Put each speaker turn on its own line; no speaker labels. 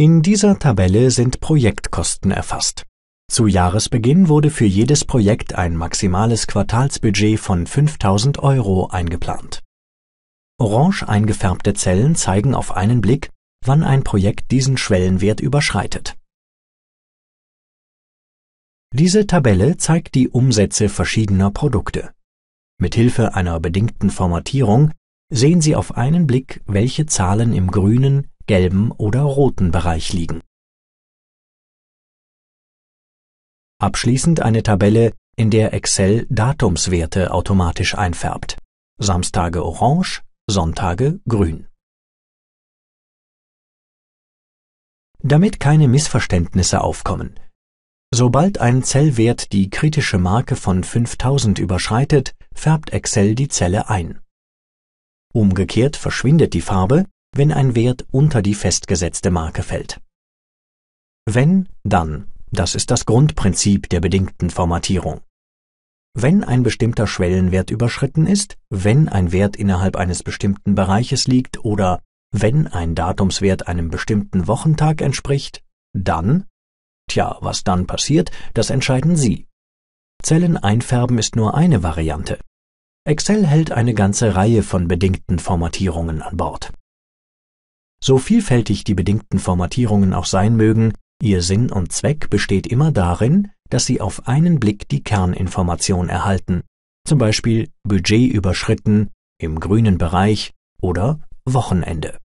In dieser Tabelle sind Projektkosten erfasst. Zu Jahresbeginn wurde für jedes Projekt ein maximales Quartalsbudget von 5000 Euro
eingeplant. Orange eingefärbte Zellen zeigen auf einen Blick, wann ein Projekt diesen Schwellenwert überschreitet. Diese
Tabelle zeigt die Umsätze verschiedener Produkte. Mithilfe einer bedingten
Formatierung sehen Sie auf einen Blick, welche Zahlen im grünen, gelben oder roten Bereich liegen. Abschließend eine Tabelle, in der Excel Datumswerte automatisch einfärbt. Samstage orange, Sonntage grün. Damit keine Missverständnisse aufkommen. Sobald ein
Zellwert die kritische Marke von 5000 überschreitet, färbt Excel die Zelle ein. Umgekehrt verschwindet die Farbe, wenn ein Wert unter die festgesetzte Marke fällt. Wenn, dann, das ist das Grundprinzip der bedingten Formatierung. Wenn ein bestimmter Schwellenwert überschritten ist, wenn ein Wert innerhalb eines bestimmten Bereiches liegt oder wenn ein Datumswert einem bestimmten Wochentag entspricht, dann? Tja, was dann passiert, das entscheiden Sie. Zellen einfärben ist nur eine Variante. Excel hält eine ganze Reihe von bedingten Formatierungen an Bord. So vielfältig die bedingten Formatierungen auch sein mögen, ihr Sinn und Zweck besteht immer darin, dass sie auf einen Blick die Kerninformation erhalten, zum Beispiel Budget überschritten,
im grünen Bereich oder Wochenende